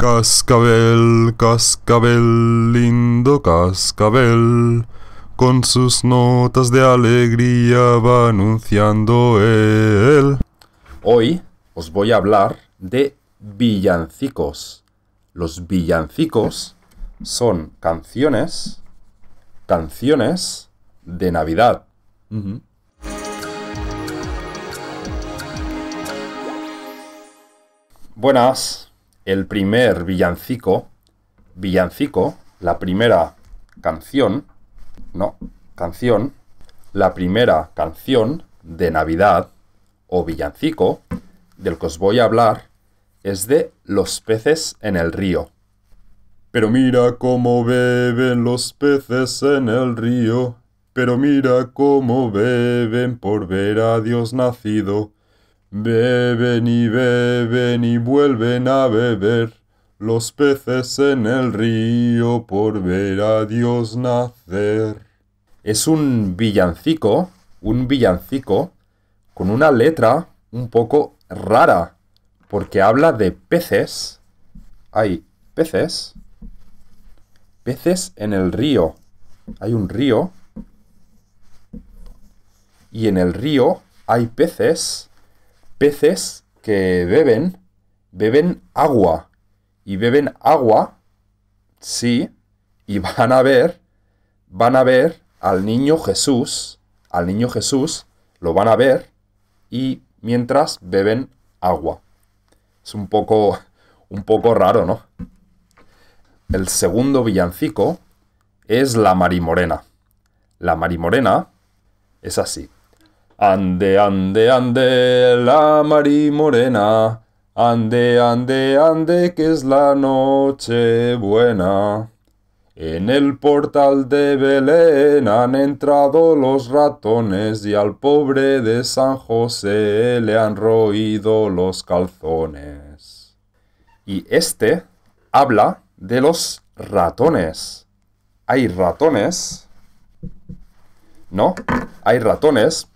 Cascabel, cascabel, lindo cascabel, con sus notas de alegría va anunciando él. Hoy os voy a hablar de villancicos. Los villancicos son canciones, canciones de Navidad. Buenas el primer villancico, villancico, la primera canción, no, canción, la primera canción de Navidad o villancico del que os voy a hablar es de los peces en el río. Pero mira cómo beben los peces en el río, pero mira cómo beben por ver a Dios nacido. Beben y beben y vuelven a beber los peces en el río por ver a Dios nacer. Es un villancico, un villancico, con una letra un poco rara, porque habla de peces. Hay peces. Peces en el río. Hay un río. Y en el río hay peces peces que beben, beben agua. Y beben agua, sí, y van a ver, van a ver al niño Jesús, al niño Jesús, lo van a ver, y mientras beben agua. Es un poco, un poco raro, ¿no? El segundo villancico es La Marimorena. La Marimorena es así. Ande, ande, ande, la Mari Morena. Ande, ande, ande, que es la noche buena. En el portal de Belén han entrado los ratones y al pobre de San José le han roído los calzones. Y este habla de los ratones. Hay ratones, ¿no? Hay ratones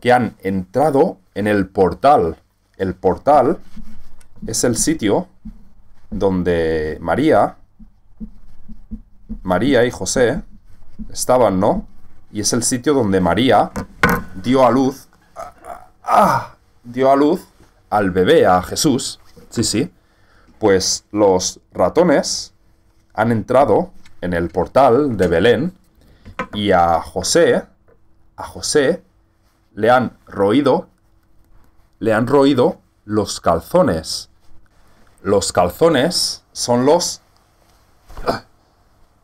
que han entrado en el portal. El portal es el sitio donde María, María y José estaban, ¿no? Y es el sitio donde María dio a luz, ah, ah dio a luz al bebé, a Jesús. Sí, sí. Pues los ratones han entrado en el portal de Belén y a José, a José le han roído, le han roído los calzones. Los calzones son los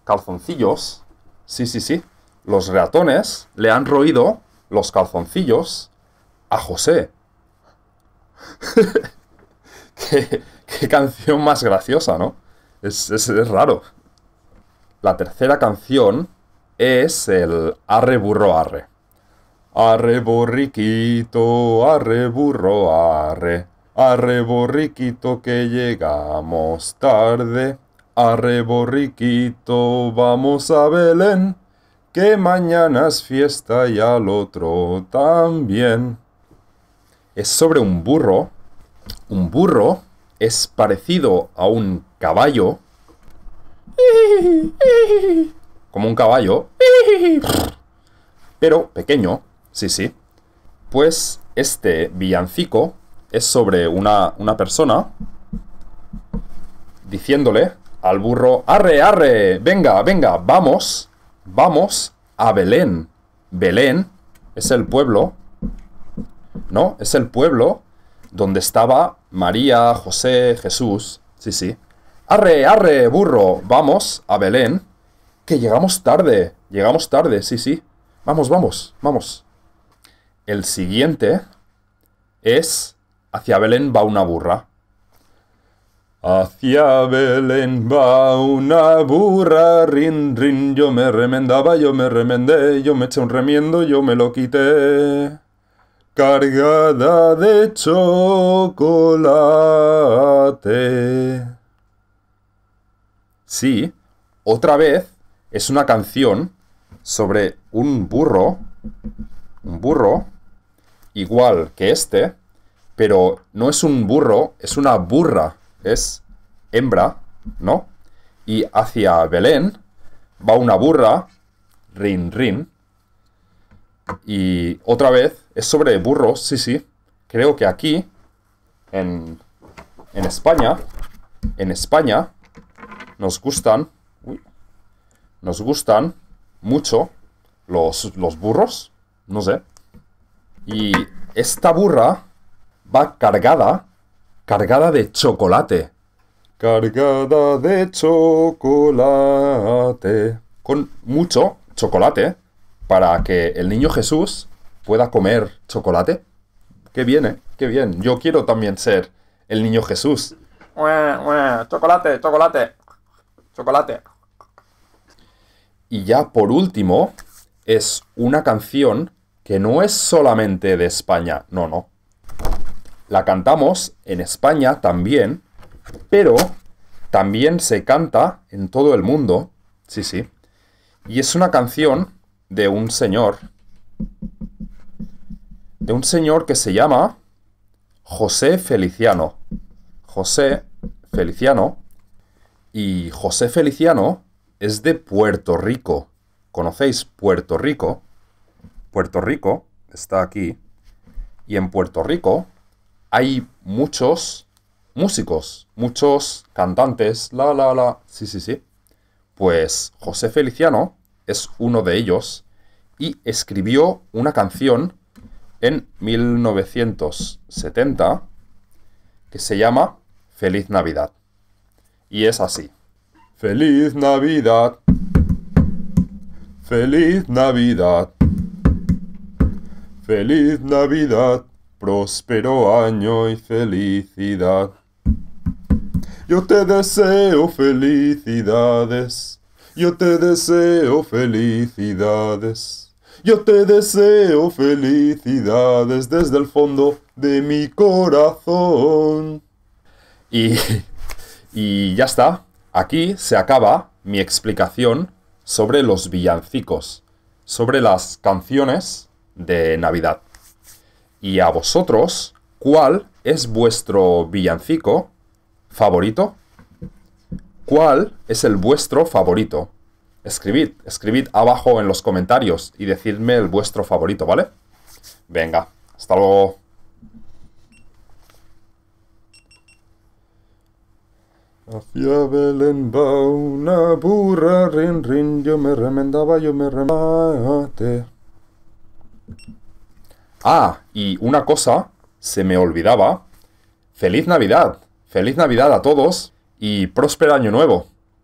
calzoncillos. Sí, sí, sí. Los ratones le han roído los calzoncillos a José. qué, canción más graciosa, ¿no? Es, es, raro. La tercera canción es el Arre Burro Arre. Arre borriquito, arre burro, arre. Arre borriquito que llegamos tarde. Arre borriquito, vamos a Belén, que mañana es fiesta y al otro también. Es sobre un burro. Un burro es parecido a un caballo. Como un caballo. Pero pequeño. Sí, sí. Pues este villancico es sobre una, una persona diciéndole al burro, arre, arre, venga, venga, vamos, vamos a Belén. Belén es el pueblo, ¿no? Es el pueblo donde estaba María, José, Jesús. Sí, sí. Arre, arre, burro, vamos a Belén. Que llegamos tarde, llegamos tarde, sí, sí. Vamos, vamos, vamos el siguiente es Hacia Belén va una burra. Hacia Belén va una burra, rin, rin, yo me remendaba, yo me remendé, yo me eché un remiendo, yo me lo quité. Cargada de chocolate. Sí, otra vez es una canción sobre un burro, un burro igual que este, pero no es un burro, es una burra, es hembra, ¿no? Y hacia Belén va una burra, rin rin. Y otra vez, es sobre burros, sí, sí. Creo que aquí, en, España, en España, nos gustan, nos gustan mucho los burros, no sé, y esta burra va cargada, cargada de chocolate. Cargada de chocolate. Con mucho chocolate para que el niño Jesús pueda comer chocolate. Qué bien, ¿eh? Qué bien. Yo quiero también ser el niño Jesús. chocolate, chocolate. Chocolate. Y ya por último, es una canción que no es solamente de España, no, no. La cantamos en España también, pero también se canta en todo el mundo, sí, sí. Y es una canción de un señor, de un señor que se llama José Feliciano. José Feliciano. Y José Feliciano es de Puerto Rico. ¿Conocéis Puerto Rico? Puerto Rico está aquí. Y en Puerto Rico hay muchos músicos, muchos cantantes, la, la, la. Sí, sí, sí. Pues José Feliciano es uno de ellos y escribió una canción en 1970 que se llama Feliz Navidad. Y es así. Feliz Navidad. Feliz Navidad. Feliz Navidad, próspero año y felicidad. Yo te deseo felicidades, yo te deseo felicidades, yo te deseo felicidades desde el fondo de mi corazón. Y, y ya está, aquí se acaba mi explicación sobre los villancicos, sobre las canciones de Navidad. Y a vosotros, ¿cuál es vuestro villancico favorito? ¿Cuál es el vuestro favorito? Escribid, escribid abajo en los comentarios y decidme el vuestro favorito, ¿vale? Venga, hasta luego. Ah, y una cosa, se me olvidaba. Feliz Navidad, feliz Navidad a todos y próspero año nuevo.